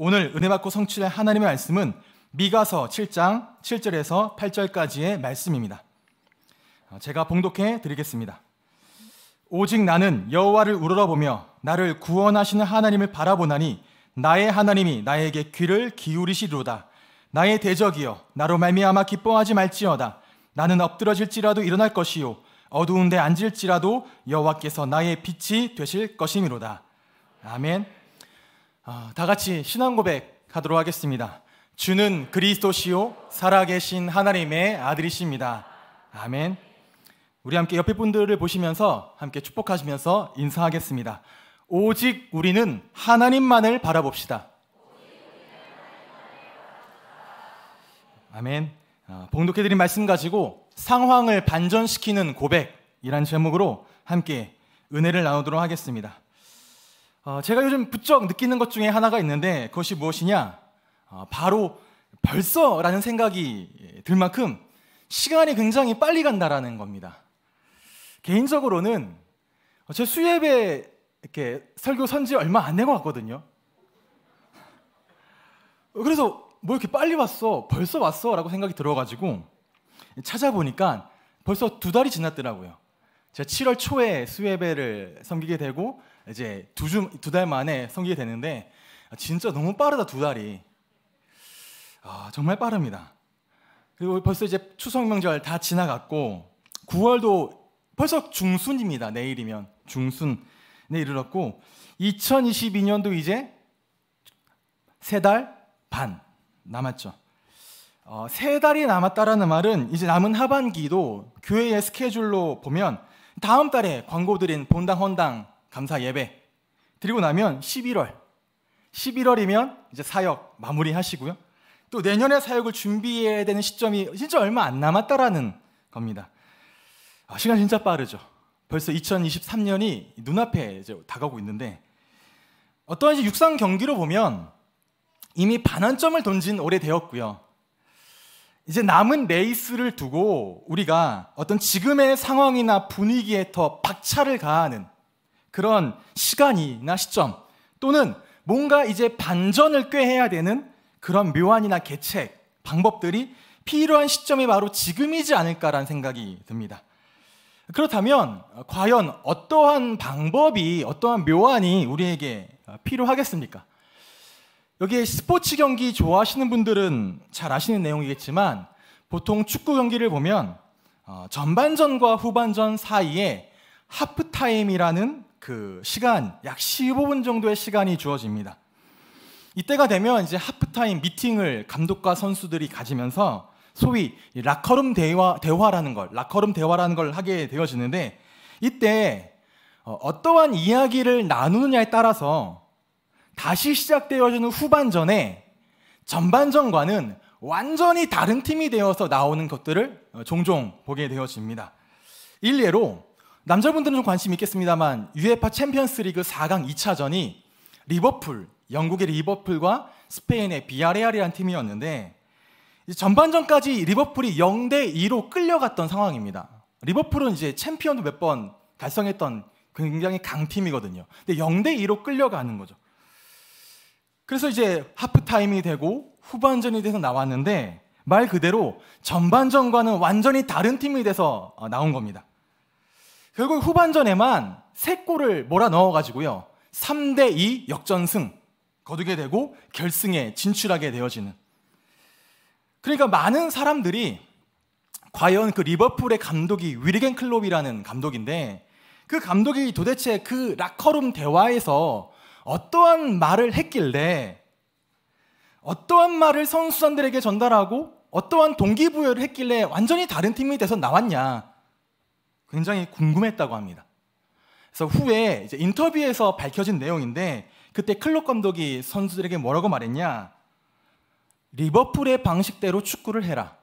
오늘 은혜 받고 성취될 하나님의 말씀은 미가서 7장 7절에서 8절까지의 말씀입니다. 어, 제가 봉독해 드리겠습니다. 오직 나는 여호와를 우러러보며 나를 구원하시는 하나님을 바라보나니 나의 하나님이 나에게 귀를 기울이시리로다. 나의 대적이여 나로 말미암아 기뻐하지 말지어다. 나는 엎드러질지라도 일어날 것이요 어두운데 앉을지라도 여호와께서 나의 빛이 되실 것이미로다. 아멘. 아, 다 같이 신앙 고백 하도록 하겠습니다. 주는 그리스도시요 살아계신 하나님의 아들이십니다. 아멘. 우리 함께 옆에 분들을 보시면서 함께 축복하시면서 인사하겠습니다. 오직 우리는 하나님만을 바라봅시다. 아멘. 아, 봉독해드린 말씀 가지고 상황을 반전시키는 고백이란 제목으로 함께 은혜를 나누도록 하겠습니다. 어, 제가 요즘 부쩍 느끼는 것 중에 하나가 있는데 그것이 무엇이냐? 어, 바로 벌써라는 생각이 예, 들 만큼 시간이 굉장히 빨리 간다라는 겁니다. 개인적으로는 제수예배 이렇게 설교 선지 얼마 안 된 것 같거든요. 그래서 뭐 이렇게 빨리 왔어, 벌써 왔어라고 생각이 들어가지고 찾아보니까 벌써 두 달이 지났더라고요. 제가 7월 초에 수예배를 섬기게 되고 이제 두 달 만에 성기게 되는데 아, 진짜 너무 빠르다 두 달이 아, 정말 빠릅니다. 그리고 벌써 이제 추석 명절 다 지나갔고 9월도 벌써 중순입니다. 내일이면 중순에 네, 이르렀고 2022년도 이제 세 달 반 남았죠. 어, 세 달이 남았다라는 말은 이제 남은 하반기도 교회의 스케줄로 보면 다음 달에 광고 드린 본당 헌당 감사 예배 드리고 나면 11월 11월이면 이제 사역 마무리하시고요. 또 내년에 사역을 준비해야 되는 시점이 진짜 얼마 안 남았다라는 겁니다. 아, 시간 진짜 빠르죠. 벌써 2023년이 눈앞에 이제 다가오고 있는데 어떠한 이제 육상 경기로 보면 이미 반환점을 던진 올해 되었고요. 이제 남은 레이스를 두고 우리가 어떤 지금의 상황이나 분위기에 더 박차를 가하는 그런 시간이나 시점 또는 뭔가 이제 반전을 꾀해야 되는 그런 묘안이나 개체 방법들이 필요한 시점이 바로 지금이지 않을까라는 생각이 듭니다. 그렇다면 과연 어떠한 방법이 어떠한 묘안이 우리에게 필요하겠습니까? 여기에 스포츠 경기 좋아하시는 분들은 잘 아시는 내용이겠지만 보통 축구 경기를 보면 어, 전반전과 후반전 사이에 하프타임이라는 그 시간 약 15분 정도의 시간이 주어집니다. 이때가 되면 이제 하프타임 미팅을 감독과 선수들이 가지면서 소위 라커룸 대화, 대화라는 걸, 라커룸 대화라는 걸 하게 되어지는데 이때 어, 어떠한 이야기를 나누느냐에 따라서 다시 시작되어지는 후반전에 전반전과는 완전히 다른 팀이 되어서 나오는 것들을 어, 종종 보게 되어집니다. 일례로 남자분들은 좀 관심이 있겠습니다만 UEFA 챔피언스리그 4강 2차전이 리버풀, 영국의 리버풀과 스페인의 비아레알이라는 팀이었는데 전반전까지 리버풀이 0대 2로 끌려갔던 상황입니다. 리버풀은 이제 챔피언도 몇 번 달성했던 굉장히 강팀이거든요. 근데 0대 2로 끌려가는 거죠. 그래서 이제 하프타임이 되고 후반전이 돼서 나왔는데 말 그대로 전반전과는 완전히 다른 팀이 돼서 어, 나온 겁니다. 결국 후반전에만 3골을 몰아넣어가지고요. 3대2 역전승 거두게 되고 결승에 진출하게 되어지는 그러니까 많은 사람들이 과연 그 리버풀의 감독이 위리겐 클롭이라는 감독인데 그 감독이 도대체 그 라커룸 대화에서 어떠한 말을 했길래 어떠한 말을 선수단들에게 전달하고 어떠한 동기부여를 했길래 완전히 다른 팀이 돼서 나왔냐 굉장히 궁금했다고 합니다. 그래서 후에 이제 인터뷰에서 밝혀진 내용인데 그때 클럽 감독이 선수들에게 뭐라고 말했냐? 리버풀의 방식대로 축구를 해라.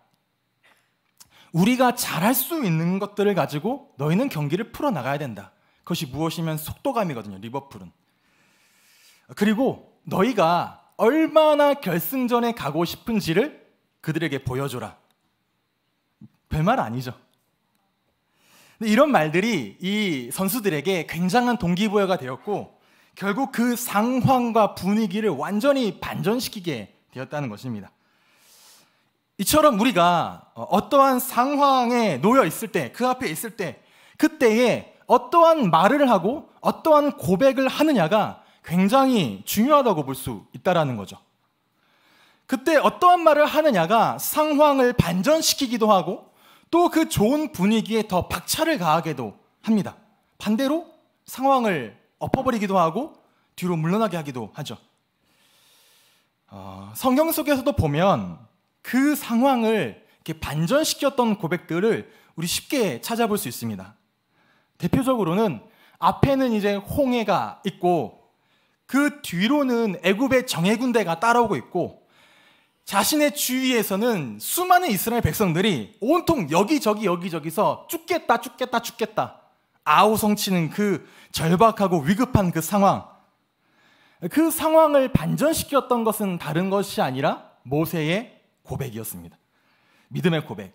우리가 잘할 수 있는 것들을 가지고 너희는 경기를 풀어 나가야 된다. 그것이 무엇이면 속도감이거든요. 리버풀은. 그리고 너희가 얼마나 결승전에 가고 싶은지를 그들에게 보여줘라. 별말 아니죠. 이런 말들이 이 선수들에게 굉장한 동기부여가 되었고 결국 그 상황과 분위기를 완전히 반전시키게 되었다는 것입니다. 이처럼 우리가 어떠한 상황에 놓여 있을 때, 그 앞에 있을 때, 그때에 어떠한 말을 하고 어떠한 고백을 하느냐가 굉장히 중요하다고 볼 수 있다라는 거죠. 그때 어떠한 말을 하느냐가 상황을 반전시키기도 하고 또그 좋은 분위기에 더 박차를 가하게도 합니다. 반대로 상황을 엎어버리기도 하고 뒤로 물러나게 하기도 하죠. 어, 성경 속에서도 보면 그 상황을 이렇게 반전시켰던 고백들을 우리 쉽게 찾아볼 수 있습니다. 대표적으로는 앞에는 이제 홍해가 있고 그 뒤로는 애굽의 정예군대가 따라오고 있고 자신의 주위에서는 수많은 이스라엘 백성들이 온통 여기저기 여기저기서 죽겠다 죽겠다 죽겠다 아우성치는 그 절박하고 위급한 그 상황 그 상황을 반전시켰던 것은 다른 것이 아니라 모세의 고백이었습니다. 믿음의 고백.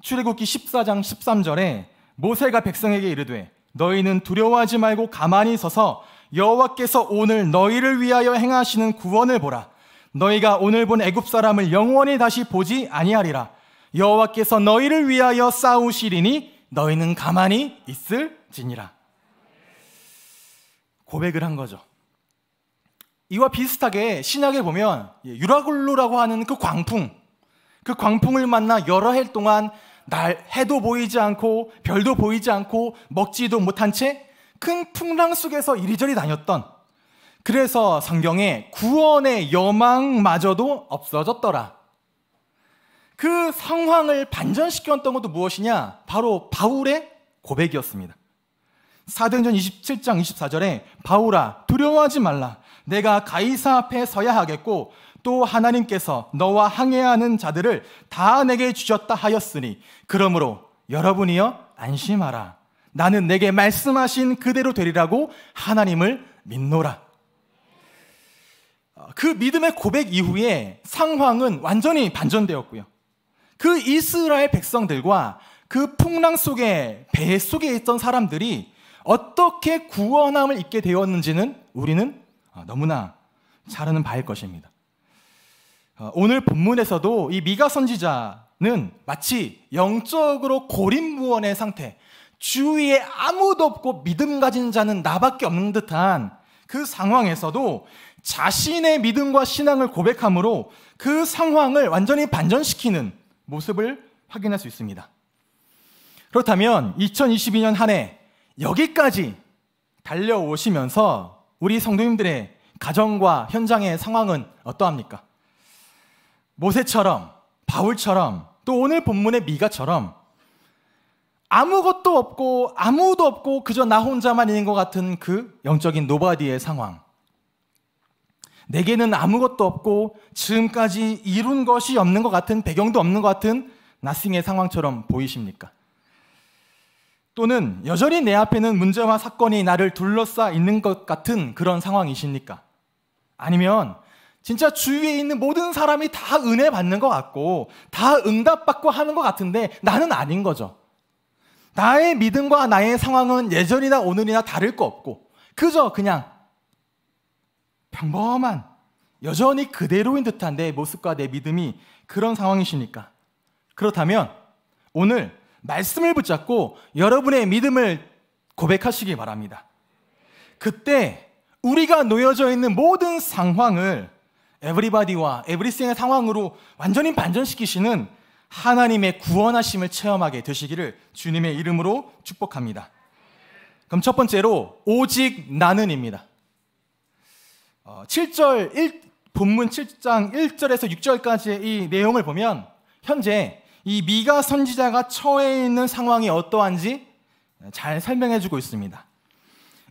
출애굽기 14장 13절에 모세가 백성에게 이르되 너희는 두려워하지 말고 가만히 서서 여호와께서 오늘 너희를 위하여 행하시는 구원을 보라. 너희가 오늘 본 애굽 사람을 영원히 다시 보지 아니하리라. 여호와께서 너희를 위하여 싸우시리니 너희는 가만히 있을지니라. 고백을 한 거죠. 이와 비슷하게 신약에 보면 예, 유라굴로라고 하는 그 광풍, 그 광풍을 만나 여러 해 동안 날 해도 보이지 않고 별도 보이지 않고 먹지도 못한 채 큰 풍랑 속에서 이리저리 다녔던 그래서 성경에 구원의 여망마저도 없어졌더라. 그 상황을 반전시켰던 것도 무엇이냐? 바로 바울의 고백이었습니다. 사도행전 27장 24절에 바울아 두려워하지 말라. 내가 가이사 앞에 서야 하겠고 또 하나님께서 너와 항해하는 자들을 다 내게 주셨다 하였으니 그러므로 여러분이여 안심하라. 나는 내게 말씀하신 그대로 되리라고 하나님을 믿노라. 어, 그 믿음의 고백 이후에 상황은 완전히 반전되었고요. 그 이스라엘 백성들과 그 풍랑 속에 배 속에 있던 사람들이 어떻게 구원함을 입게 되었는지는 우리는 어, 너무나 잘 아는 바일 것입니다. 어, 오늘 본문에서도 이 미가 선지자는 마치 영적으로 고립무원의 상태, 주위에 아무도 없고 믿음 가진 자는 나밖에 없는 듯한 그 상황에서도 자신의 믿음과 신앙을 고백함으로 그 상황을 완전히 반전시키는 모습을 확인할 수 있습니다. 그렇다면 2022년 한 해 여기까지 달려오시면서 우리 성도님들의 가정과 현장의 상황은 어떠합니까? 모세처럼, 바울처럼, 또 오늘 본문의 미가처럼 아무것도 없고 아무도 없고 그저 나 혼자만 있는 것 같은 그 영적인 노바디의 상황. 내게는 아무것도 없고 지금까지 이룬 것이 없는 것 같은 배경도 없는 것 같은 나싱의 상황처럼 보이십니까? 또는 여전히 내 앞에는 문제와 사건이 나를 둘러싸 있는 것 같은 그런 상황이십니까? 아니면 진짜 주위에 있는 모든 사람이 다 은혜 받는 것 같고 다 응답받고 하는 것 같은데 나는 아닌 거죠. 나의 믿음과 나의 상황은 예전이나 오늘이나 다를 거 없고 그저 그냥 평범한 여전히 그대로인 듯한 내 모습과 내 믿음이 그런 상황이십니까? 그렇다면 오늘 말씀을 붙잡고 여러분의 믿음을 고백하시기 바랍니다. 그때 우리가 놓여져 있는 모든 상황을 에브리바디와 에브리싱의 상황으로 완전히 반전시키시는 하나님의 구원하심을 체험하게 되시기를 주님의 이름으로 축복합니다. 그럼 첫 번째로 오직 나는입니다. 7절 어, 1, 본문 7장 1절에서 6절까지의 이 내용을 보면 현재 이 미가 선지자가 처해 있는 상황이 어떠한지 잘 설명해 주고 있습니다.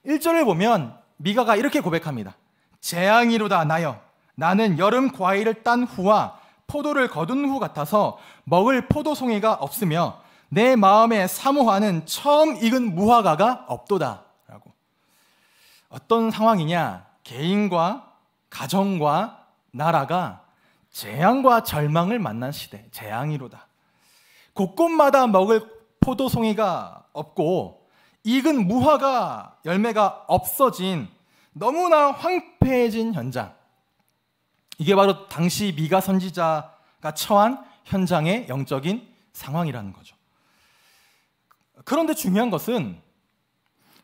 1절을 보면 미가가 이렇게 고백합니다. 재앙이로다 나여 나는 여름 과일을 딴 후와 포도를 거둔 후 같아서 먹을 포도송이가 없으며 내 마음에 사모하는 처음 익은 무화과가 없도다. 라고. 어떤 상황이냐? 개인과 가정과 나라가 재앙과 절망을 만난 시대, 재앙이로다. 곳곳마다 먹을 포도송이가 없고 익은 무화과 열매가 없어진 너무나 황폐해진 현장. 이게 바로 당시 미가 선지자가 처한 현장의 영적인 상황이라는 거죠. 그런데 중요한 것은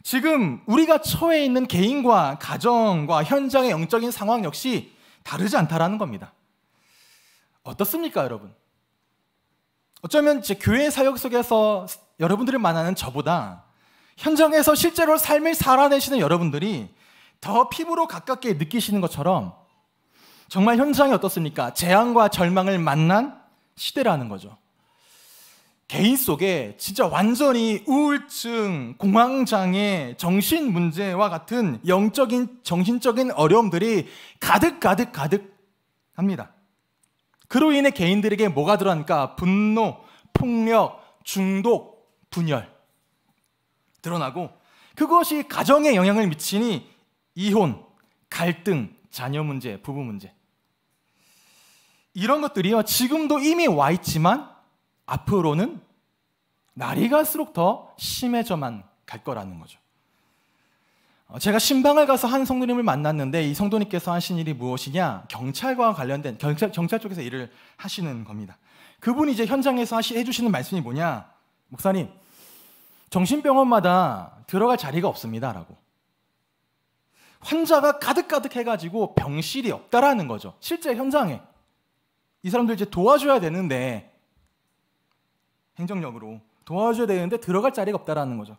지금 우리가 처해 있는 개인과 가정과 현장의 영적인 상황 역시 다르지 않다라는 겁니다. 어떻습니까, 여러분? 어쩌면 제 교회 사역 속에서 여러분들이 만나는 저보다 현장에서 실제로 삶을 살아내시는 여러분들이 더 피부로 가깝게 느끼시는 것처럼 정말 현장이 어떻습니까? 재앙과 절망을 만난 시대라는 거죠. 개인 속에 진짜 완전히 우울증, 공황장애, 정신 문제와 같은 영적인, 정신적인 어려움들이 가득, 가득, 가득 합니다. 그로 인해 개인들에게 뭐가 드러나니까 분노, 폭력, 중독, 분열 드러나고 그것이 가정에 영향을 미치니 이혼, 갈등, 자녀 문제, 부부 문제 이런 것들이요 지금도 이미 와 있지만 앞으로는 날이 갈수록 더 심해져만 갈 거라는 거죠. 어, 제가 신방을 가서 한 성도님을 만났는데 이 성도님께서 하신 일이 무엇이냐? 경찰과 관련된 경찰, 경찰 쪽에서 일을 하시는 겁니다. 그분이 이제 현장에서 하시, 해주시는 말씀이 뭐냐? 목사님, 정신병원마다 들어갈 자리가 없습니다라고. 환자가 가득가득 해가지고 병실이 없다라는 거죠. 실제 현장에. 이 사람들 이제 도와줘야 되는데 행정력으로 도와줘야 되는데 들어갈 자리가 없다라는 거죠.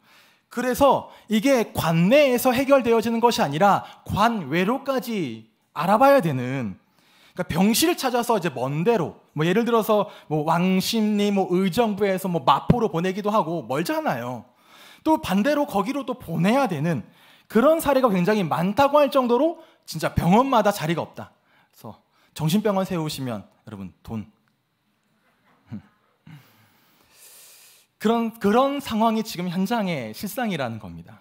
그래서 이게 관내에서 해결되어지는 것이 아니라 관외로까지 알아봐야 되는 그러니까 병실을 찾아서 이제 먼 데로 뭐 예를 들어서 뭐 왕십리 뭐 의정부에서 뭐 마포로 보내기도 하고 멀잖아요. 또 반대로 거기로 또 보내야 되는 그런 사례가 굉장히 많다고 할 정도로 진짜 병원마다 자리가 없다. 그래서 정신병원 세우시면 여러분 돈 그런, 그런 상황이 지금 현장의 실상이라는 겁니다.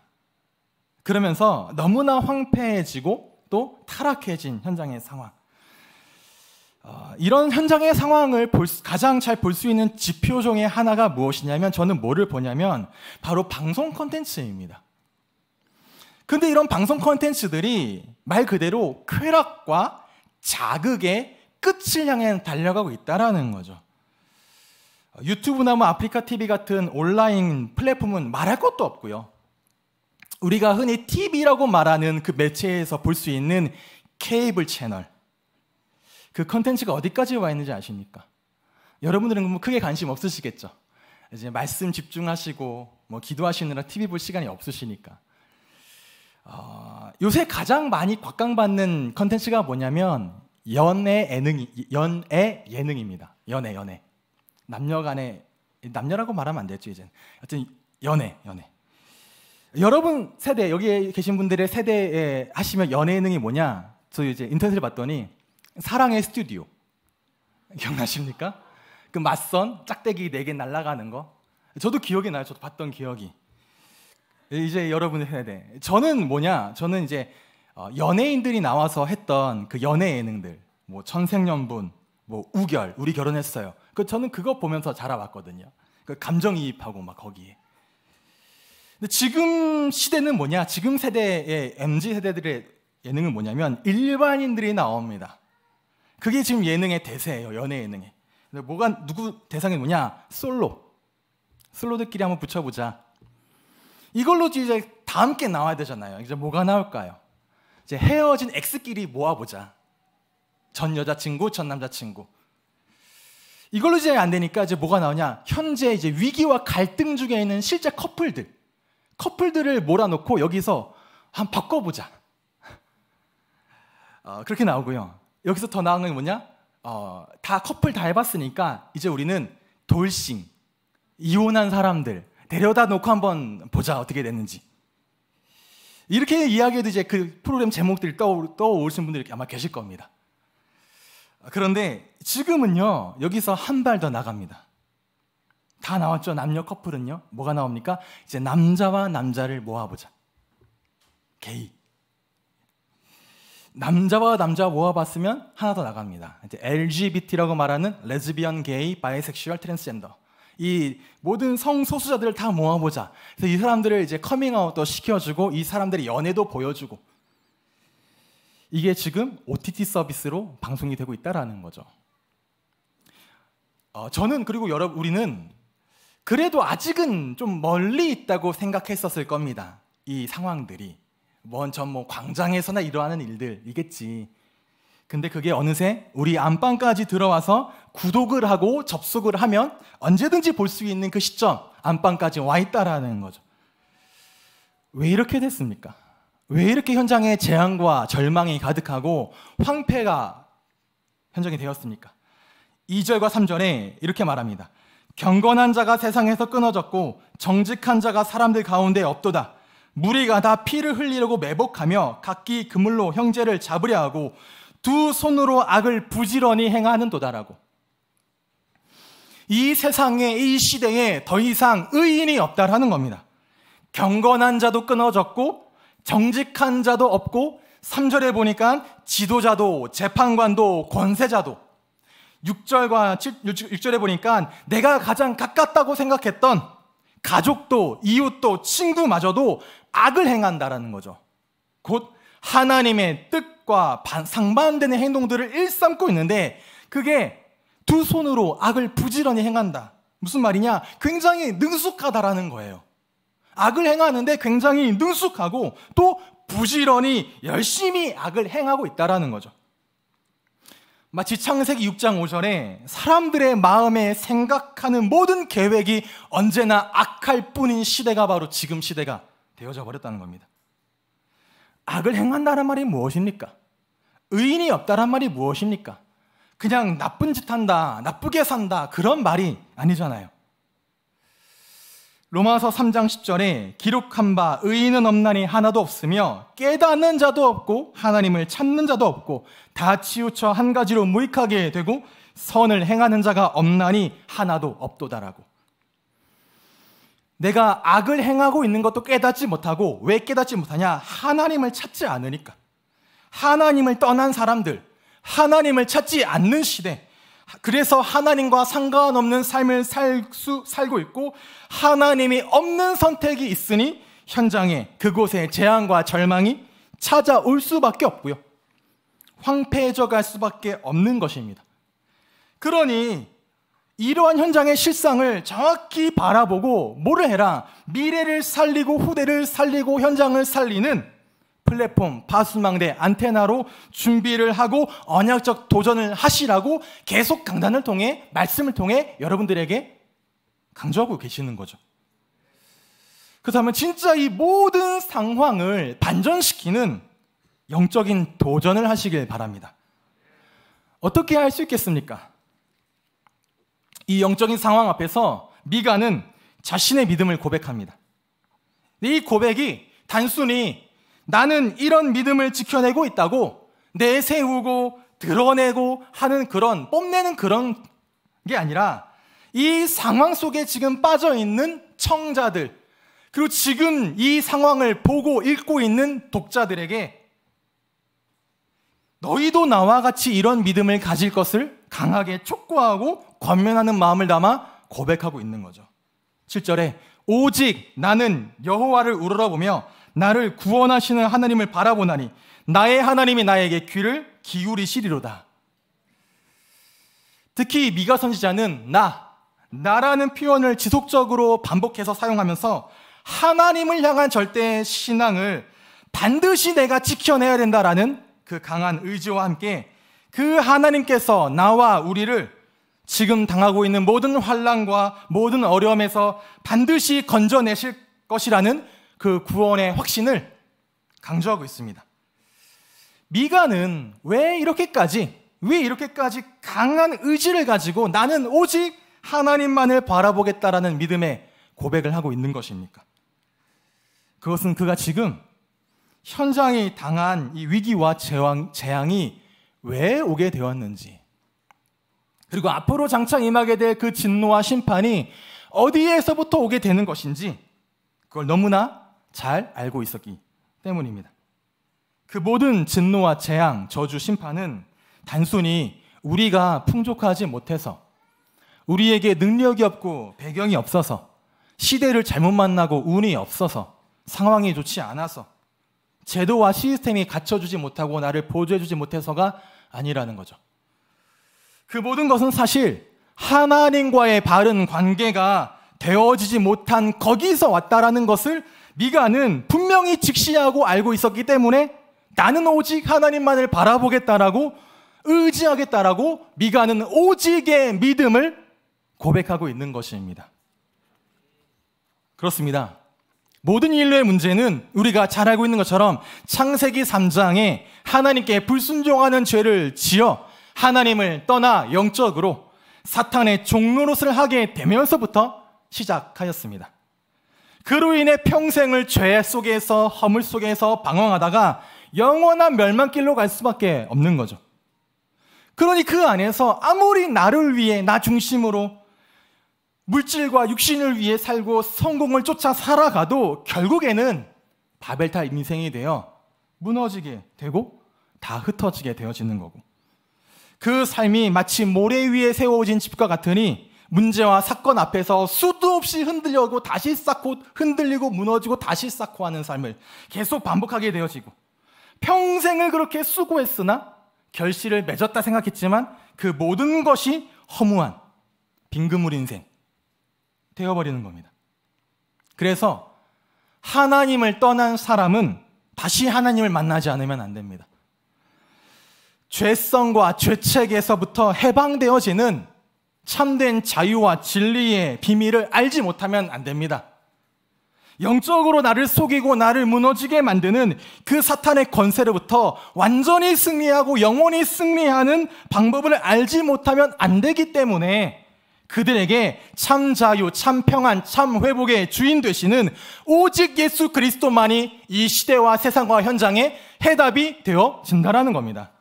그러면서 너무나 황폐해지고 또 타락해진 현장의 상황. 어, 이런 현장의 상황을 수, 가장 잘 볼 수 있는 지표 중의 하나가 무엇이냐면 저는 뭐를 보냐면 바로 방송 컨텐츠입니다. 근데 이런 방송 컨텐츠들이 말 그대로 쾌락과 자극의 끝을 향해 달려가고 있다는 거죠. 유튜브나 뭐 아프리카 TV 같은 온라인 플랫폼은 말할 것도 없고요. 우리가 흔히 TV라고 말하는 그 매체에서 볼 수 있는 케이블 채널. 그 컨텐츠가 어디까지 와 있는지 아십니까? 여러분들은 뭐 크게 관심 없으시겠죠. 이제 말씀 집중하시고 뭐 기도하시느라 TV 볼 시간이 없으시니까. 어, 요새 가장 많이 곽강받는 컨텐츠가 뭐냐면 연애 예능이 연애 예능입니다. 연애 연애. 남녀간의 남녀라고 말하면 안 되죠 이제. 여튼 연애, 연애. 여러분 세대 여기에 계신 분들의 세대에 하시면 연애 예능이 뭐냐? 저 이제 인터넷을 봤더니 사랑의 스튜디오 기억나십니까? 그 맞선 짝대기 네 개 날아가는 거. 저도 기억이 나요. 저도 봤던 기억이. 이제 여러분의 세대. 저는 뭐냐? 저는 이제 어, 연예인들이 나와서 했던 그 연애 예능들, 뭐 천생연분, 뭐 우결, 우리 결혼했어요. 그 저는 그거 보면서 자라왔거든요. 그 감정이입하고 막 거기에. 근데 지금 시대는 뭐냐? 지금 세대의 MZ 세대들의 예능은 뭐냐면 일반인들이 나옵니다. 그게 지금 예능의 대세예요. 연예 예능의. 근데 뭐가 누구 대상이 뭐냐? 솔로. 솔로들끼리 한번 붙여보자. 이걸로 이제 다 함께 나와야 되잖아요. 이제 뭐가 나올까요? 이제 헤어진 X끼리 모아보자. 전 여자친구, 전 남자친구. 이걸로 이제 안 되니까 이제 뭐가 나오냐? 현재 이제 위기와 갈등 중에 있는 실제 커플들. 커플들을 몰아놓고 여기서 한번 바꿔보자. 어, 그렇게 나오고요. 여기서 더 나은 건 뭐냐? 어, 다 커플 다 해봤으니까 이제 우리는 돌싱, 이혼한 사람들 데려다 놓고 한번 보자 어떻게 됐는지. 이렇게 이야기해도 이제 그 프로그램 제목들이 떠오, 떠오르신 분들이 아마 계실 겁니다. 그런데 지금은요, 여기서 한 발 더 나갑니다. 다 나왔죠. 남녀 커플은요. 뭐가 나옵니까? 이제 남자와 남자를 모아보자. 게이. 남자와 남자 모아봤으면 하나 더 나갑니다. 이제 LGBT라고 말하는 레즈비언, 게이, 바이섹슈얼, 트랜스젠더. 이 모든 성소수자들을 다 모아보자. 그래서 이 사람들을 이제 커밍아웃도 시켜주고 이 사람들의 연애도 보여주고 이게 지금 OTT 서비스로 방송이 되고 있다라는 거죠. 어, 저는 그리고 여러분 우리는 그래도 아직은 좀 멀리 있다고 생각했었을 겁니다. 이 상황들이 먼전뭐 광장에서나 일어나는 일들이겠지. 근데 그게 어느새 우리 안방까지 들어와서 구독을 하고 접속을 하면 언제든지 볼 수 있는 그 시점 안방까지 와 있다라는 거죠. 왜 이렇게 됐습니까? 왜 이렇게 현장에 재앙과 절망이 가득하고 황폐가 현장이 되었습니까? 2절과 3절에 이렇게 말합니다. 경건한 자가 세상에서 끊어졌고 정직한 자가 사람들 가운데 없도다. 무리가 다 피를 흘리려고 매복하며 각기 그물로 형제를 잡으려 하고 두 손으로 악을 부지런히 행하는도다라고. 이 세상에 이 시대에 더 이상 의인이 없다라는 겁니다. 경건한 자도 끊어졌고 정직한 자도 없고 3절에 보니까 지도자도 재판관도 권세자도 6절과 7, 6절에 보니까 내가 가장 가깝다고 생각했던 가족도 이웃도 친구마저도 악을 행한다라는 거죠. 곧 하나님의 뜻과 상반되는 행동들을 일삼고 있는데 그게 두 손으로 악을 부지런히 행한다. 무슨 말이냐? 굉장히 능숙하다라는 거예요. 악을 행하는데 굉장히 능숙하고 또 부지런히 열심히 악을 행하고 있다라는 거죠. 마치 창세기 6장 5절에 사람들의 마음에 생각하는 모든 계획이 언제나 악할 뿐인 시대가 바로 지금 시대가 되어져 버렸다는 겁니다. 악을 행한다는 말이 무엇입니까? 의인이 없다란 말이 무엇입니까? 그냥 나쁜 짓 한다, 나쁘게 산다, 그런 말이 아니잖아요. 로마서 3장 10절에 기록한 바 의인은 없나니 하나도 없으며 깨닫는 자도 없고 하나님을 찾는 자도 없고 다 치우쳐 한 가지로 무익하게 되고 선을 행하는 자가 없나니 하나도 없도다라고. 내가 악을 행하고 있는 것도 깨닫지 못하고 왜 깨닫지 못하냐? 하나님을 찾지 않으니까. 하나님을 떠난 사람들, 하나님을 찾지 않는 시대, 그래서 하나님과 상관없는 삶을 살 수, 살고 있고 하나님이 없는 선택이 있으니 현장에 그곳에 재앙과 절망이 찾아올 수밖에 없고요. 황폐해져 갈 수밖에 없는 것입니다. 그러니 이러한 현장의 실상을 정확히 바라보고 뭐를 해라 미래를 살리고 후대를 살리고 현장을 살리는 플랫폼, 파수망대, 안테나로 준비를 하고 언약적 도전을 하시라고 계속 강단을 통해 말씀을 통해 여러분들에게 강조하고 계시는 거죠. 그렇다면 진짜 이 모든 상황을 반전시키는 영적인 도전을 하시길 바랍니다. 어떻게 할 수 있겠습니까? 이 영적인 상황 앞에서 미가는 자신의 믿음을 고백합니다. 이 고백이 단순히 나는 이런 믿음을 지켜내고 있다고 내세우고 드러내고 하는 그런 뽐내는 그런 게 아니라 이 상황 속에 지금 빠져 있는 청자들 그리고 지금 이 상황을 보고 읽고 있는 독자들에게 너희도 나와 같이 이런 믿음을 가질 것을 강하게 촉구하고 권면하는 마음을 담아 고백하고 있는 거죠. 7절에 오직 나는 여호와를 우러러보며 나를 구원하시는 하나님을 바라보나니 나의 하나님이 나에게 귀를 기울이시리로다. 특히 미가 선지자는 나, 나라는 표현을 지속적으로 반복해서 사용하면서 하나님을 향한 절대 신앙을 반드시 내가 지켜내야 된다라는 그 강한 의지와 함께 그 하나님께서 나와 우리를 지금 당하고 있는 모든 환란과 모든 어려움에서 반드시 건져내실 것이라는 그 구원의 확신을 강조하고 있습니다. 미가는 왜 이렇게까지, 왜 이렇게까지 강한 의지를 가지고 나는 오직 하나님만을 바라보겠다라는 믿음의 고백을 하고 있는 것입니까? 그것은 그가 지금 현장이 당한 이 위기와 재앙, 재앙이 왜 오게 되었는지, 그리고 앞으로 장창 임하게 될 그 진노와 심판이 어디에서부터 오게 되는 것인지, 그걸 너무나 잘 알고 있었기 때문입니다. 그 모든 진노와 재앙, 저주, 심판은 단순히 우리가 풍족하지 못해서 우리에게 능력이 없고 배경이 없어서 시대를 잘못 만나고 운이 없어서 상황이 좋지 않아서 제도와 시스템이 갖춰주지 못하고 나를 보조해주지 못해서가 아니라는 거죠. 그 모든 것은 사실 하나님과의 바른 관계가 되어지지 못한 거기서 왔다라는 것을 미가는 분명히 직시하고 알고 있었기 때문에 나는 오직 하나님만을 바라보겠다라고 의지하겠다라고 미가는 오직의 믿음을 고백하고 있는 것입니다. 그렇습니다. 모든 인류의 문제는 우리가 잘 알고 있는 것처럼 창세기 3장에 하나님께 불순종하는 죄를 지어 하나님을 떠나 영적으로 사탄의 종로로스를 하게 되면서부터 시작하였습니다. 그로 인해 평생을 죄 속에서 허물 속에서 방황하다가 영원한 멸망길로 갈 수밖에 없는 거죠. 그러니 그 안에서 아무리 나를 위해 나 중심으로 물질과 육신을 위해 살고 성공을 쫓아 살아가도 결국에는 바벨타 인생이 되어 무너지게 되고 다 흩어지게 되어지는 거고 그 삶이 마치 모래 위에 세워진 집과 같으니 문제와 사건 앞에서 수도 없이 흔들려고 다시 쌓고 흔들리고 무너지고 다시 쌓고 하는 삶을 계속 반복하게 되어지고 평생을 그렇게 수고했으나 결실을 맺었다 생각했지만 그 모든 것이 허무한 빈그물 인생 되어버리는 겁니다. 그래서 하나님을 떠난 사람은 다시 하나님을 만나지 않으면 안 됩니다. 죄성과 죄책에서부터 해방되어지는 참된 자유와 진리의 비밀을 알지 못하면 안 됩니다. 영적으로 나를 속이고 나를 무너지게 만드는 그 사탄의 권세로부터 완전히 승리하고 영원히 승리하는 방법을 알지 못하면 안 되기 때문에 그들에게 참 자유, 참 평안, 참 회복의 주인 되시는 오직 예수 그리스도만이 이 시대와 세상과 현장의 해답이 되어 진다라는 겁니다.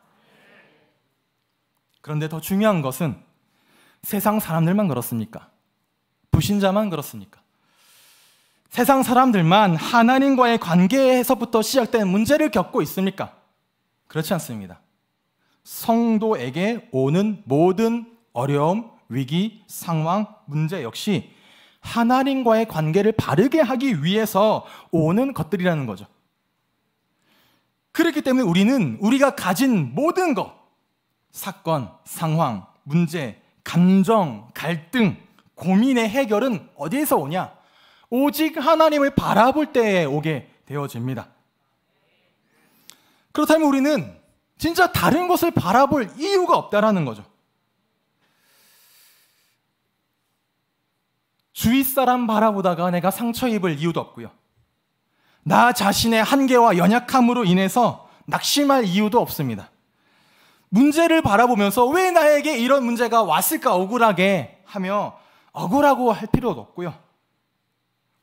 그런데 더 중요한 것은 세상 사람들만 그렇습니까? 부신자만 그렇습니까? 세상 사람들만 하나님과의 관계에서부터 시작된 문제를 겪고 있습니까? 그렇지 않습니다. 성도에게 오는 모든 어려움, 위기, 상황, 문제 역시 하나님과의 관계를 바르게 하기 위해서 오는 것들이라는 거죠. 그렇기 때문에 우리는 우리가 가진 모든 것, 사건, 상황, 문제, 감정, 갈등, 고민의 해결은 어디에서 오냐? 오직 하나님을 바라볼 때에 오게 되어집니다. 그렇다면 우리는 진짜 다른 것을 바라볼 이유가 없다라는 거죠. 주위 사람 바라보다가 내가 상처 입을 이유도 없고요. 나 자신의 한계와 연약함으로 인해서 낙심할 이유도 없습니다. 문제를 바라보면서 왜 나에게 이런 문제가 왔을까 억울하게 하며 억울하고 할 필요도 없고요.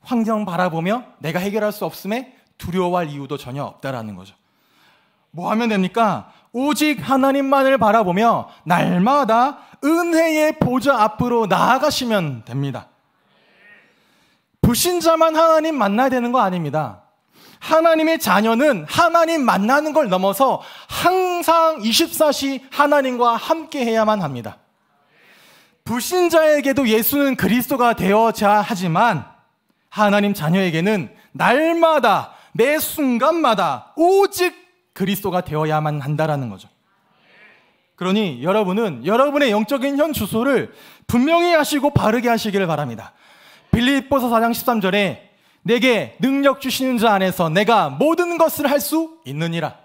환경 바라보며 내가 해결할 수 없음에 두려워할 이유도 전혀 없다라는 거죠. 뭐 하면 됩니까? 오직 하나님만을 바라보며 날마다 은혜의 보좌 앞으로 나아가시면 됩니다. 불신자만 하나님 만나야 되는 거 아닙니다. 하나님의 자녀는 하나님 만나는 걸 넘어서 항상 24시 하나님과 함께 해야만 합니다. 불신자에게도 예수는 그리스도가 되어야 하지만 하나님 자녀에게는 날마다 매 순간마다 오직 그리스도가 되어야만 한다라는 거죠. 그러니 여러분은 여러분의 영적인 현 주소를 분명히 하시고 바르게 하시기를 바랍니다. 빌립보서 4장 13절에 내게 능력 주시는 자 안에서 내가 모든 것을 할 수 있느니라.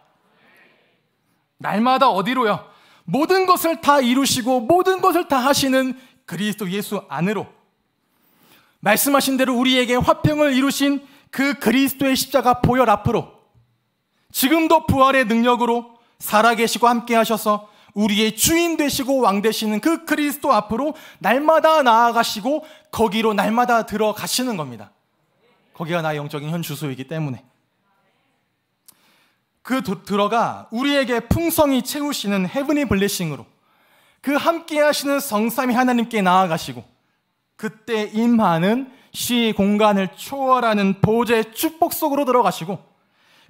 날마다 어디로요? 모든 것을 다 이루시고 모든 것을 다 하시는 그리스도 예수 안으로 말씀하신 대로 우리에게 화평을 이루신 그 그리스도의 십자가 보혈 앞으로 지금도 부활의 능력으로 살아계시고 함께 하셔서 우리의 주인 되시고 왕 되시는 그 그리스도 앞으로 날마다 나아가시고 거기로 날마다 들어가시는 겁니다. 거기가 나의 영적인 현 주소이기 때문에 그 도, 들어가 우리에게 풍성히 채우시는 헤븐이 블레싱으로 그 함께 하시는 성삼이 하나님께 나아가시고 그때 임하는 시 공간을 초월하는 보좌의 축복 속으로 들어가시고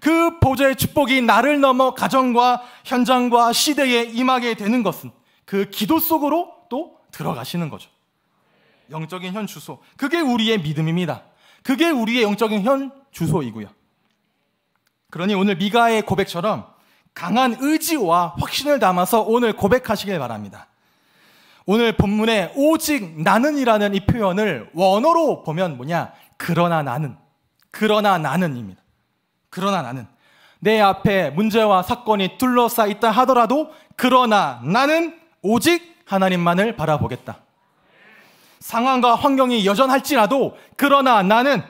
그 보좌의 축복이 나를 넘어 가정과 현장과 시대에 임하게 되는 것은 그 기도 속으로 또 들어가시는 거죠. 영적인 현 주소. 그게 우리의 믿음입니다. 그게 우리의 영적인 현 주소이고요. 그러니 오늘 미가의 고백처럼 강한 의지와 확신을 담아서 오늘 고백하시길 바랍니다. 오늘 본문에 오직 나는이라는 이 표현을 원어로 보면 뭐냐? 그러나 나는. 그러나 나는입니다. 그러나 나는. 내 앞에 문제와 사건이 둘러싸 있다 하더라도 그러나 나는 오직 하나님만을 바라보겠다. 상황과 환경이 여전할지라도 그러나 나는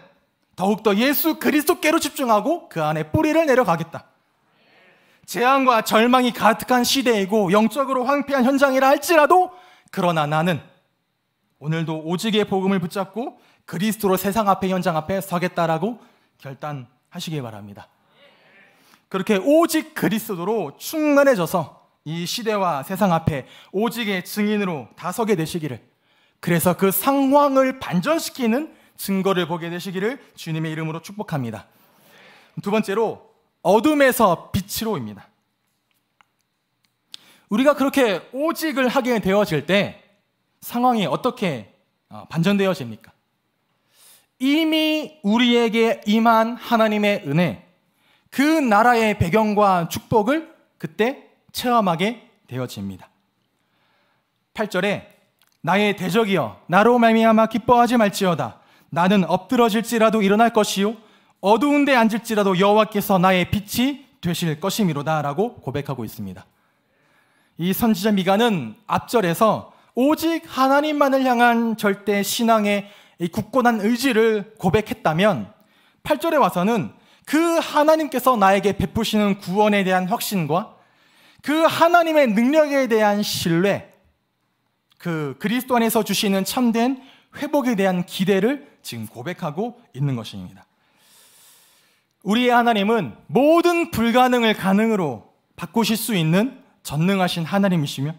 더욱더 예수 그리스도께로 집중하고 그 안에 뿌리를 내려가겠다. 재앙과 절망이 가득한 시대이고 영적으로 황폐한 현장이라 할지라도 그러나 나는 오늘도 오직의 복음을 붙잡고 그리스도로 세상 앞에 현장 앞에 서겠다라고 결단하시길 바랍니다. 그렇게 오직 그리스도로 충만해져서 이 시대와 세상 앞에 오직의 증인으로 다 서게 되시기를 그래서 그 상황을 반전시키는 증거를 보게 되시기를 주님의 이름으로 축복합니다. 두 번째로 어둠에서 빛으로입니다. 우리가 그렇게 오직을 하게 되어질 때 상황이 어떻게 어, 반전되어집니까? 이미 우리에게 임한 하나님의 은혜, 그 나라의 배경과 축복을 그때 체험하게 되어집니다. 8절에 나의 대적이여 나로 말미암아 기뻐하지 말지어다 나는 엎드러질지라도 일어날 것이요 어두운 데 앉을지라도 여호와께서 나의 빛이 되실 것이미로다라고 고백하고 있습니다. 이 선지자 미가는 앞절에서 오직 하나님만을 향한 절대 신앙의 굳건한 의지를 고백했다면 8절에 와서는 그 하나님께서 나에게 베푸시는 구원에 대한 확신과 그 하나님의 능력에 대한 신뢰 그 그리스도 안에서 주시는 참된 회복에 대한 기대를 지금 고백하고 있는 것입니다. 우리의 하나님은 모든 불가능을 가능으로 바꾸실 수 있는 전능하신 하나님이시며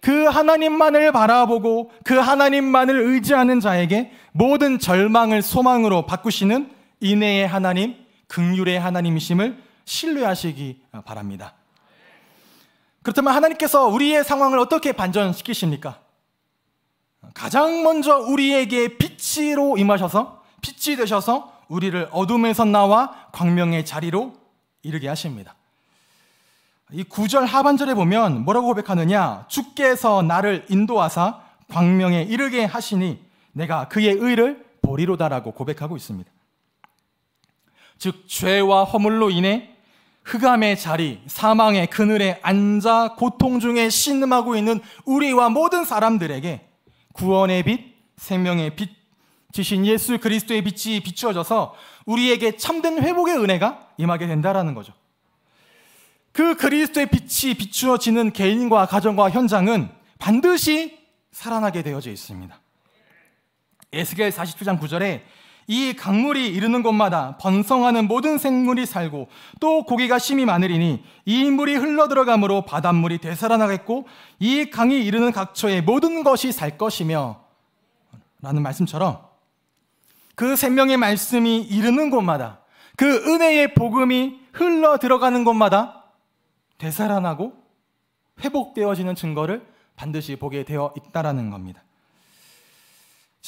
그 하나님만을 바라보고 그 하나님만을 의지하는 자에게 모든 절망을 소망으로 바꾸시는 인내의 하나님, 극률의 하나님이심을 신뢰하시기 바랍니다. 그렇다면 하나님께서 우리의 상황을 어떻게 반전시키십니까? 가장 먼저 우리에게 빛으로 임하셔서 빛이 되셔서 우리를 어둠에서 나와 광명의 자리로 이르게 하십니다. 이 9절 하반절에 보면 뭐라고 고백하느냐? 주께서 나를 인도하사 광명에 이르게 하시니 내가 그의 의를 보리로다라고 고백하고 있습니다. 즉 죄와 허물로 인해 흑암의 자리, 사망의 그늘에 앉아 고통 중에 신음하고 있는 우리와 모든 사람들에게 구원의 빛, 생명의 빛, 지신 예수 그리스도의 빛이 비추어져서 우리에게 참된 회복의 은혜가 임하게 된다라는 거죠. 그 그리스도의 빛이 비추어지는 개인과 가정과 현장은 반드시 살아나게 되어져 있습니다. 에스겔 47장 9절에 이 강물이 이르는 곳마다 번성하는 모든 생물이 살고 또 고기가 심히 많으리니 이 물이 흘러들어감으로 바닷물이 되살아나겠고 이 강이 이르는 각처에 모든 것이 살 것이며 라는 말씀처럼 그 생명의 말씀이 이르는 곳마다 그 은혜의 복음이 흘러 들어가는 곳마다 되살아나고 회복되어지는 증거를 반드시 보게 되어 있다라는 겁니다.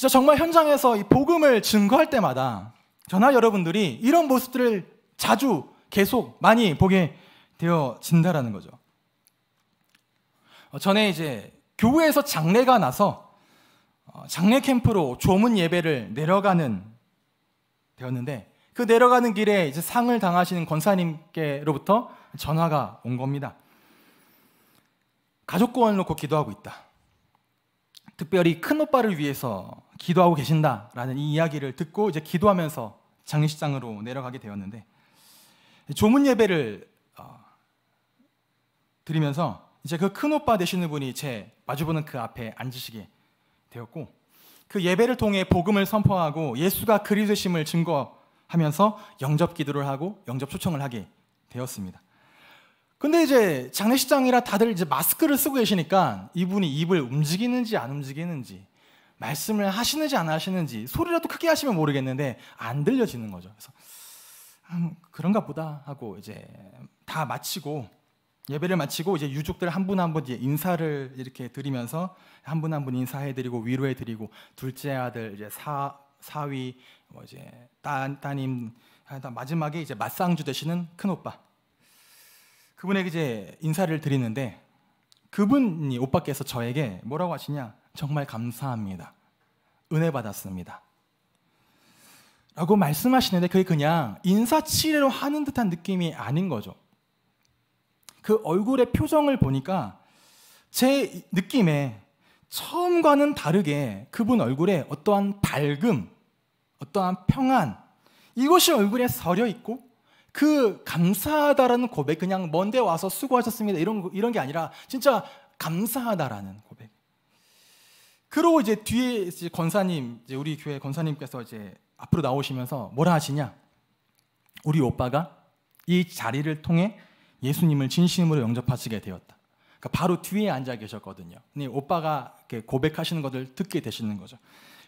진짜 정말 현장에서 이 복음을 증거할 때마다 저나 여러분들이 이런 모습들을 자주 계속 많이 보게 되어진다라는 거죠. 어, 전에 이제 교회에서 장례가 나서 어, 장례 캠프로 조문 예배를 내려가는 되었는데 그 내려가는 길에 이제 상을 당하시는 권사님께로부터 전화가 온 겁니다. 가족권을 놓고 기도하고 있다. 특별히 큰 오빠를 위해서 기도하고 계신다라는 이 이야기를 듣고 이제 기도하면서 장례식장으로 내려가게 되었는데 조문 예배를 어, 드리면서 이제 그 큰 오빠 되시는 분이 제 마주보는 그 앞에 앉으시게 되었고 그 예배를 통해 복음을 선포하고 예수가 그리스도심을 증거하면서 영접 기도를 하고 영접 초청을 하게 되었습니다. 근데 이제 장례식장이라 다들 이제 마스크를 쓰고 계시니까 이분이 입을 움직이는지 안 움직이는지 말씀을 하시는지 안 하시는지 소리라도 크게 하시면 모르겠는데 안 들려지는 거죠. 그래서 음, 그런가 보다 하고 이제 다 마치고 예배를 마치고 이제 유족들 한 분 한분 이제 인사를 이렇게 드리면서 한 분 한 분 인사해드리고 위로해드리고 둘째 아들 이제 사 사위 뭐 이제 따, 따님 마지막에 이제 맞상주 되시는 큰 오빠 그분에게 이제 인사를 드리는데 그분이 오빠께서 저에게 뭐라고 하시냐? 정말 감사합니다. 은혜 받았습니다. 라고 말씀하시는데 그게 그냥 인사치레로 하는 듯한 느낌이 아닌 거죠. 그 얼굴의 표정을 보니까 제 느낌에 처음과는 다르게 그분 얼굴에 어떠한 밝음, 어떠한 평안, 이것이 얼굴에 서려 있고 그 감사하다라는 고백 그냥 먼데 와서 수고하셨습니다 이런 이런 게 아니라 진짜 감사하다라는 고백. 그러고 이제 뒤에 이제 권사님 이제 우리 교회 권사님께서 이제 앞으로 나오시면서 뭐라 하시냐? 우리 오빠가 이 자리를 통해 예수님을 진심으로 영접하시게 되었다. 그러니까 바로 뒤에 앉아 계셨거든요. 오빠가 고백하시는 것을 듣게 되시는 거죠.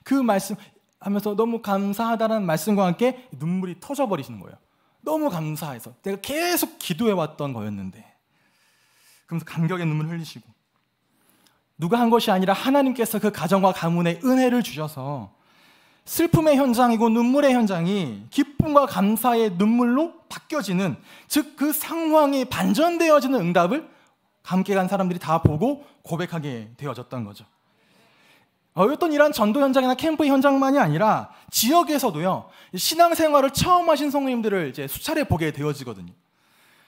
그 말씀 하면서 너무 감사하다는 말씀과 함께 눈물이 터져 버리시는 거예요. 너무 감사해서 내가 계속 기도해 왔던 거였는데 그러면서 감격의 눈물 흘리시고 누가 한 것이 아니라 하나님께서 그 가정과 가문에 은혜를 주셔서 슬픔의 현장이고 눈물의 현장이 기쁨과 감사의 눈물로 바뀌어지는 즉 그 상황이 반전되어지는 응답을 함께 간 사람들이 다 보고 고백하게 되어졌던 거죠. 어떤 이런 전도 현장이나 캠프 현장만이 아니라 지역에서도요, 신앙생활을 처음 하신 성도님들을 이제 수차례 보게 되어지거든요.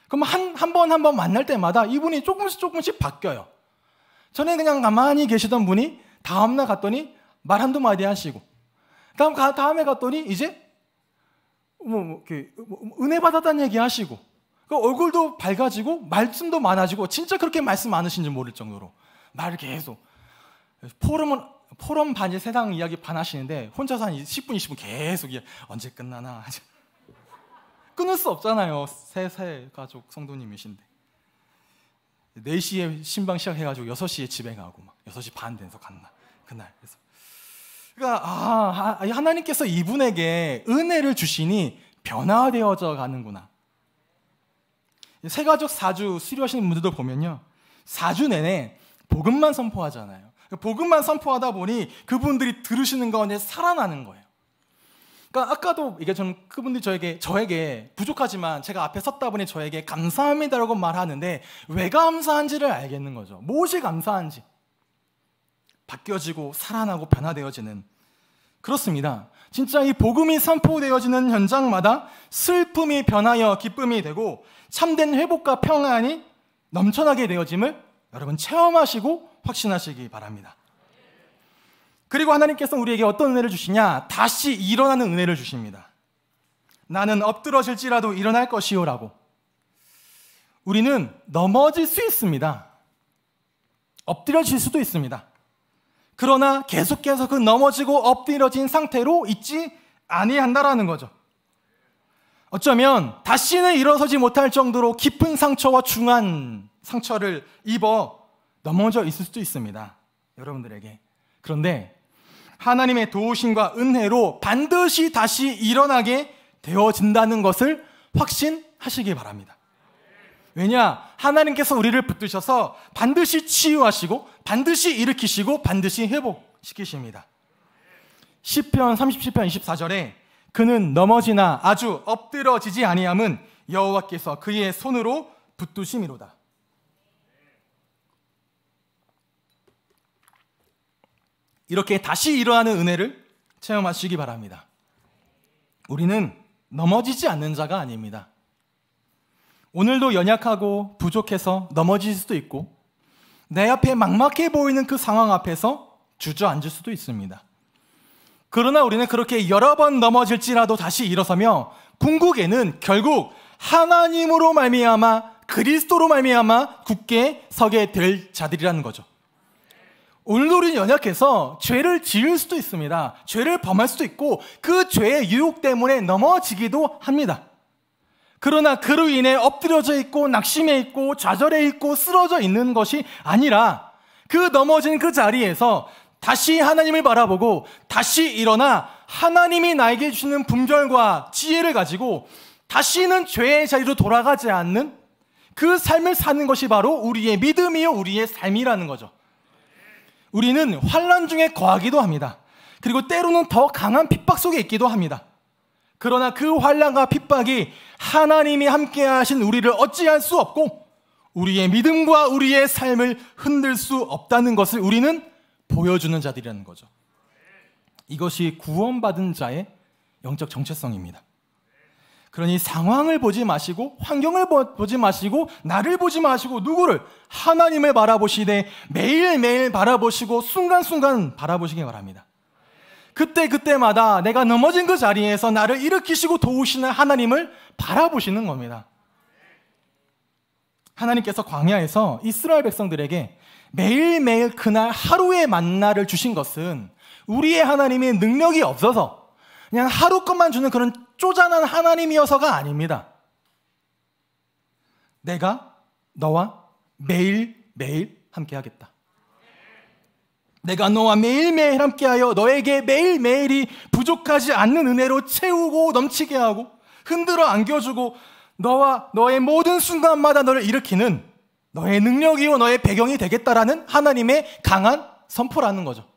그럼 한, 한 번 한 번 만날 때마다 이분이 조금씩 조금씩 바뀌어요. 전에 그냥 가만히 계시던 분이 다음날 갔더니 말 한두 마디 하시고, 다음, 가, 다음에 갔더니 이제 뭐, 뭐 이렇게 뭐, 뭐 은혜 받았다는 얘기 하시고, 그 얼굴도 밝아지고, 말씀도 많아지고, 진짜 그렇게 말씀 많으신지 모를 정도로 말을 계속. 포럼은 포럼 반지 세상 이야기 반 하시는데 혼자서 한 10분, 20분 계속 이야 언제 끝나나 끊을 수 없잖아요. 세세 가족 성도님이신데 4시에 신방 시작해가지고 6시에 집에 가고 막 6시 반 돼서 갔나 그날 그래서 그러니까 아, 아, 아 하나님께서 이분에게 은혜를 주시니 변화되어져 가는구나. 세가족 사주 수료하시는 분들도 보면요. 사주 내내 복음만 선포하잖아요. 그러니까 복음만 선포하다 보니 그분들이 들으시는 가운데 살아나는 거예요. 그러니까 아까도 이게 저는 그분들이 저에게 저에게 부족하지만 제가 앞에 섰다 보니 저에게 감사합니다라고 말하는데 왜 감사한지를 알겠는 거죠. 무엇이 감사한지 바뀌어지고 살아나고 변화되어지는 그렇습니다. 진짜 이 복음이 선포되어지는 현장마다 슬픔이 변하여 기쁨이 되고 참된 회복과 평안이 넘쳐나게 되어짐을 여러분 체험하시고 확신하시기 바랍니다. 그리고 하나님께서 우리에게 어떤 은혜를 주시냐? 다시 일어나는 은혜를 주십니다. 나는 엎드러질지라도 일어날 것이요라고. 우리는 넘어질 수 있습니다. 엎드려질 수도 있습니다. 그러나 계속해서 그 넘어지고 엎드려진 상태로 있지 아니한다라는 거죠. 어쩌면 다시는 일어서지 못할 정도로 깊은 상처와 중한 상처를 입어 넘어져 있을 수도 있습니다. 여러분들에게. 그런데 하나님의 도우심과 은혜로 반드시 다시 일어나게 되어진다는 것을 확신하시기 바랍니다. 왜냐? 하나님께서 우리를 붙드셔서 반드시 치유하시고 반드시 일으키시고 반드시 회복시키십니다. 10편 37편 24절에 그는 넘어지나 아주 엎드러지지 아니함은 여호와께서 그의 손으로 붙드심이로다. 이렇게 다시 일어나는 은혜를 체험하시기 바랍니다. 우리는 넘어지지 않는 자가 아닙니다. 오늘도 연약하고 부족해서 넘어질 수도 있고 내 앞에 막막해 보이는 그 상황 앞에서 주저앉을 수도 있습니다. 그러나 우리는 그렇게 여러 번 넘어질지라도 다시 일어서며 궁극에는 결국 하나님으로 말미암아 그리스도로 말미암아 굳게 서게 될 자들이라는 거죠. 올노린 연약해서 죄를 지을 수도 있습니다. 죄를 범할 수도 있고 그 죄의 유혹 때문에 넘어지기도 합니다. 그러나 그로 인해 엎드려져 있고 낙심해 있고 좌절해 있고 쓰러져 있는 것이 아니라 그 넘어진 그 자리에서 다시 하나님을 바라보고 다시 일어나 하나님이 나에게 주시는 분별과 지혜를 가지고 다시는 죄의 자리로 돌아가지 않는 그 삶을 사는 것이 바로 우리의 믿음이요 우리의 삶이라는 거죠. 우리는 환란 중에 거하기도 합니다. 그리고 때로는 더 강한 핍박 속에 있기도 합니다. 그러나 그 환란과 핍박이 하나님이 함께 하신 우리를 어찌할 수 없고 우리의 믿음과 우리의 삶을 흔들 수 없다는 것을 우리는 보여주는 자들이라는 거죠. 이것이 구원받은 자의 영적 정체성입니다. 그러니 상황을 보지 마시고 환경을 보지 마시고 나를 보지 마시고 누구를 하나님을 바라보시되 매일매일 바라보시고 순간순간 바라보시길 바랍니다. 그때 그때마다 내가 넘어진 그 자리에서 나를 일으키시고 도우시는 하나님을 바라보시는 겁니다. 하나님께서 광야에서 이스라엘 백성들에게 매일매일 그날 하루의 만나를 주신 것은 우리의 하나님의 능력이 없어서 그냥 하루 것만 주는 그런 쪼잔한 하나님이어서가 아닙니다. 내가 너와 매일매일 함께하겠다. 내가 너와 매일매일 함께하여 너에게 매일매일이 부족하지 않는 은혜로 채우고 넘치게 하고 흔들어 안겨주고 너와 너의 모든 순간마다 너를 일으키는 너의 능력이요 너의 배경이 되겠다라는 하나님의 강한 선포라는 거죠.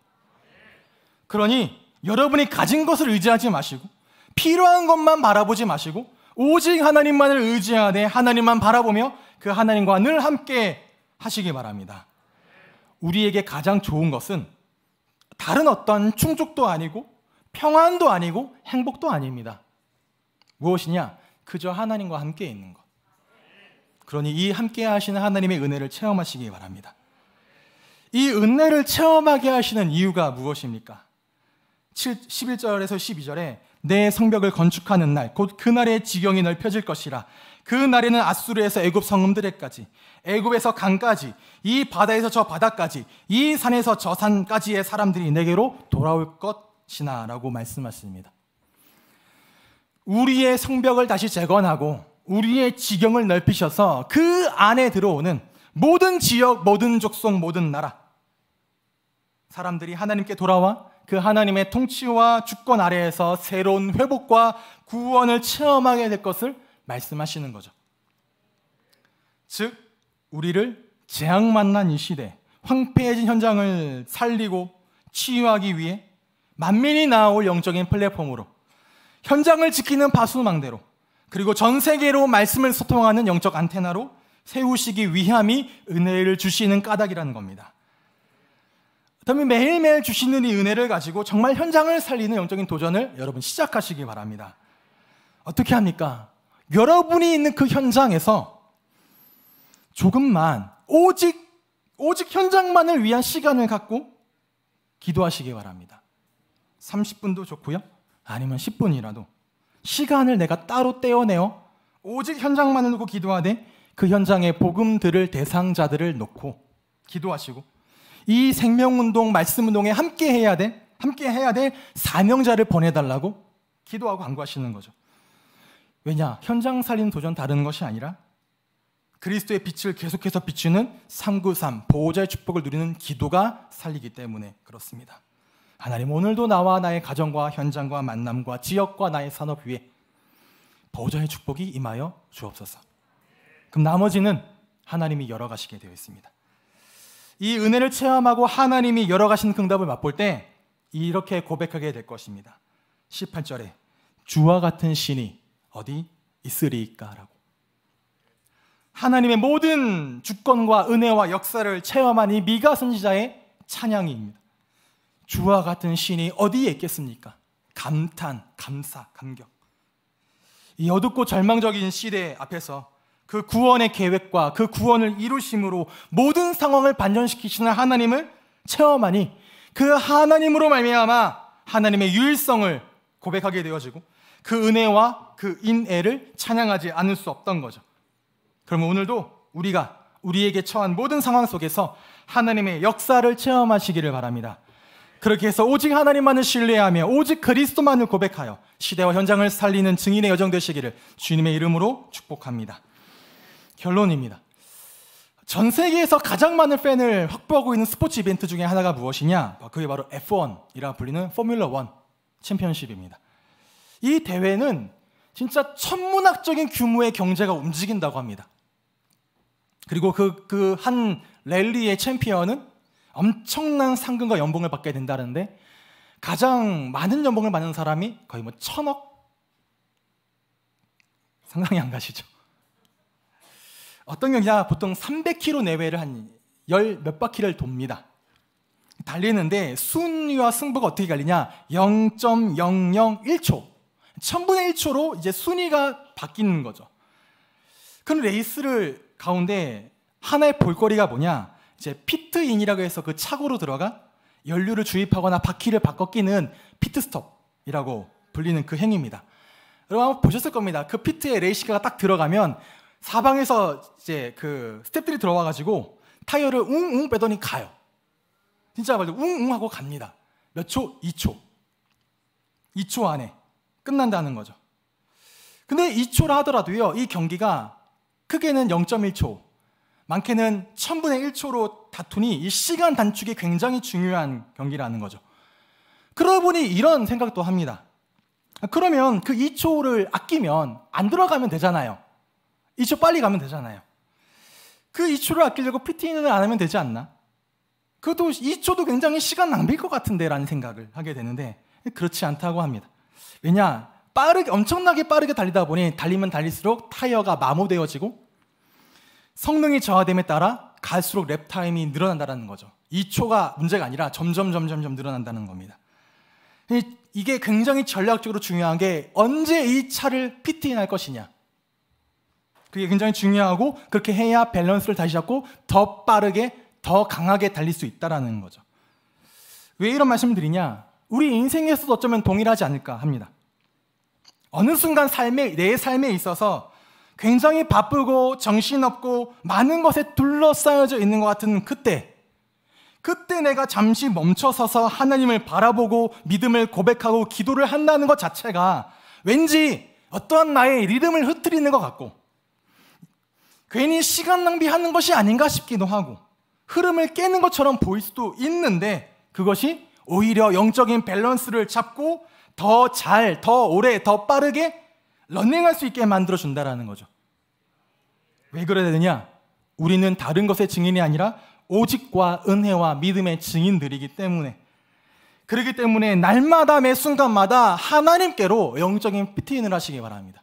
그러니 여러분이 가진 것을 의지하지 마시고 필요한 것만 바라보지 마시고 오직 하나님만을 의지하되 하나님만 바라보며 그 하나님과 늘 함께 하시기 바랍니다. 우리에게 가장 좋은 것은 다른 어떤 충족도 아니고 평안도 아니고 행복도 아닙니다. 무엇이냐? 그저 하나님과 함께 있는 것. 그러니 이 함께 하시는 하나님의 은혜를 체험하시기 바랍니다. 이 은혜를 체험하게 하시는 이유가 무엇입니까? 11절에서 12절에 내 성벽을 건축하는 날 곧 그날의 지경이 넓혀질 것이라 그 날에는 아수르에서 애굽 성음들에까지 애굽에서 강까지 이 바다에서 저 바다까지 이 산에서 저 산까지의 사람들이 내게로 돌아올 것이나라고 말씀하십니다. 우리의 성벽을 다시 재건하고 우리의 지경을 넓히셔서 그 안에 들어오는 모든 지역, 모든 족속, 모든 나라 사람들이 하나님께 돌아와 그 하나님의 통치와 주권 아래에서 새로운 회복과 구원을 체험하게 될 것을 말씀하시는 거죠. 즉, 우리를 재앙만난 이 시대, 황폐해진 현장을 살리고 치유하기 위해 만민이 나올 영적인 플랫폼으로 현장을 지키는 바수망대로 그리고 전 세계로 말씀을 소통하는 영적 안테나로 세우시기 위함이 은혜를 주시는 까닭이라는 겁니다. 그다음에 매일매일 주시는 이 은혜를 가지고 정말 현장을 살리는 영적인 도전을 여러분 시작하시기 바랍니다. 어떻게 합니까? 여러분이 있는 그 현장에서 조금만 오직 오직 현장만을 위한 시간을 갖고 기도하시기 바랍니다. 30분도 좋고요. 아니면 10분이라도 시간을 내가 따로 떼어내어 오직 현장만을 놓고 기도하되 그 현장에 복음 들을 대상자들을 놓고 기도하시고 이 생명운동, 말씀운동에 함께 해야 돼? 함께 해야 될 사명자를 보내달라고 기도하고 간구하시는 거죠. 왜냐? 현장 살림 도전 다른 것이 아니라 그리스도의 빛을 계속해서 비추는 393 보호자의 축복을 누리는 기도가 살리기 때문에 그렇습니다. 하나님 오늘도 나와 나의 가정과 현장과 만남과 지역과 나의 산업 위에 보호자의 축복이 임하여 주옵소서. 그럼 나머지는 하나님이 열어가시게 되어 있습니다. 이 은혜를 체험하고 하나님이 열어가신 응답을 맛볼 때 이렇게 고백하게 될 것입니다. 18절에 주와 같은 신이 어디 있으리까라고. 하나님의 모든 주권과 은혜와 역사를 체험한 이 미가 선지자의 찬양입니다. 주와 같은 신이 어디에 있겠습니까? 감탄, 감사, 감격. 이 어둡고 절망적인 시대 앞에서 그 구원의 계획과 그 구원을 이루심으로 모든 상황을 반전시키시는 하나님을 체험하니 그 하나님으로 말미암아 하나님의 유일성을 고백하게 되어지고 그 은혜와 그 인애를 찬양하지 않을 수 없던 거죠. 그러면 오늘도 우리가 우리에게 처한 모든 상황 속에서 하나님의 역사를 체험하시기를 바랍니다. 그렇게 해서 오직 하나님만을 신뢰하며 오직 그리스도만을 고백하여 시대와 현장을 살리는 증인의 여정 되시기를 주님의 이름으로 축복합니다. 결론입니다. 전 세계에서 가장 많은 팬을 확보하고 있는 스포츠 이벤트 중에 하나가 무엇이냐? 그게 바로 F1이라 불리는 포뮬러 1 챔피언십입니다. 이 대회는 진짜 천문학적인 규모의 경제가 움직인다고 합니다. 그리고 그 그 한 랠리의 챔피언은 엄청난 상금과 연봉을 받게 된다는데 가장 많은 연봉을 받는 사람이 거의 뭐 천억 상상이 안 가시죠? 어떤 경기냐 보통 300km 내외를 한 열 몇 바퀴를 돕니다. 달리는데 순위와 승부가 어떻게 갈리냐? 0.001초. 1000분의 1초로 이제 순위가 바뀌는 거죠. 그럼 레이스를 가운데 하나의 볼거리가 뭐냐? 이제 피트인이라고 해서 그 차고로 들어가 연료를 주입하거나 바퀴를 바꿔 끼는 피트스톱이라고 불리는 그 행위입니다. 여러분 한번 보셨을 겁니다. 그 피트에 레이시가딱 들어가면 사방에서 이제 그 스탭들이 들어와 가지고 타이어를 웅웅 빼더니 가요. 진짜 말로 웅웅 하고 갑니다. 몇 초? 2초. 2초 안에 끝난다는 거죠. 근데 2초라 하더라도요. 이 경기가 크게는 0.1초, 많게는 1000분의 1초로 다투니 이 시간 단축이 굉장히 중요한 경기라는 거죠. 그러다 보니 이런 생각도 합니다. 그러면 그 2초를 아끼면 안 들어가면 되잖아요. 2초 빨리 가면 되잖아요. 그 2초를 아끼려고 피팅을 안 하면 되지 않나? 그것도 2초도 굉장히 시간 낭비일 것 같은데 라는 생각을 하게 되는데 그렇지 않다고 합니다. 왜냐? 빠르게, 엄청나게 빠르게 달리다 보니 달리면 달릴수록 타이어가 마모되어지고 성능이 저하됨에 따라 갈수록 랩타임이 늘어난다는 거죠. 2초가 문제가 아니라 점점, 점점, 점 늘어난다는 겁니다. 이게 굉장히 전략적으로 중요한 게 언제 이 차를 피팅할 것이냐. 그게 굉장히 중요하고 그렇게 해야 밸런스를 다시 잡고 더 빠르게 더 강하게 달릴 수 있다라는 거죠. 왜 이런 말씀을 드리냐? 우리 인생에서도 어쩌면 동일하지 않을까 합니다. 어느 순간 삶에 내 삶에 있어서 굉장히 바쁘고 정신없고 많은 것에 둘러싸여져 있는 것 같은 그때 그때 내가 잠시 멈춰서서 하나님을 바라보고 믿음을 고백하고 기도를 한다는 것 자체가 왠지 어떠한 나의 리듬을 흐트리는 것 같고 괜히 시간 낭비하는 것이 아닌가 싶기도 하고 흐름을 깨는 것처럼 보일 수도 있는데 그것이 오히려 영적인 밸런스를 잡고 더 잘, 더 오래, 더 빠르게 런닝할 수 있게 만들어 준다라는 거죠. 왜 그래야 되냐? 우리는 다른 것의 증인이 아니라 오직과 은혜와 믿음의 증인들이기 때문에 그렇기 때문에 날마다 매 순간마다 하나님께로 영적인 피트인을 하시기 바랍니다.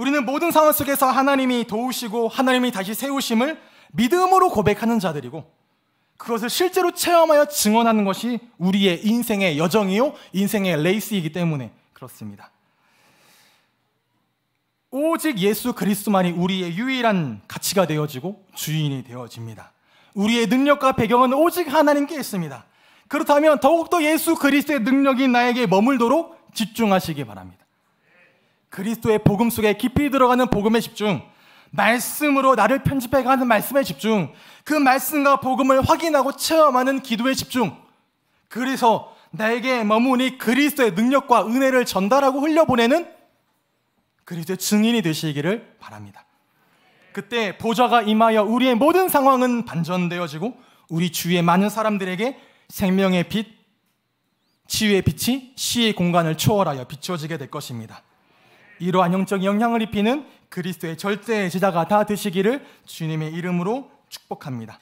우리는 모든 상황 속에서 하나님이 도우시고 하나님이 다시 세우심을 믿음으로 고백하는 자들이고 그것을 실제로 체험하여 증언하는 것이 우리의 인생의 여정이요, 인생의 레이스이기 때문에 그렇습니다. 오직 예수 그리스도만이 우리의 유일한 가치가 되어지고 주인이 되어집니다. 우리의 능력과 배경은 오직 하나님께 있습니다. 그렇다면 더욱더 예수 그리스도의 능력이 나에게 머물도록 집중하시기 바랍니다. 그리스도의 복음 속에 깊이 들어가는 복음에 집중, 말씀으로 나를 편집해가는 말씀에 집중, 그 말씀과 복음을 확인하고 체험하는 기도에 집중. 그래서 나에게 머무니 그리스도의 능력과 은혜를 전달하고 흘려보내는 그리스도의 증인이 되시기를 바랍니다. 그때 보좌가 임하여 우리의 모든 상황은 반전되어지고 우리 주위의 많은 사람들에게 생명의 빛, 치유의 빛이 시의 공간을 초월하여 비춰지게 될 것입니다. 이러한 영적 영향을 입히는 그리스도의 절대 제자가 다 되시기를 주님의 이름으로 축복합니다.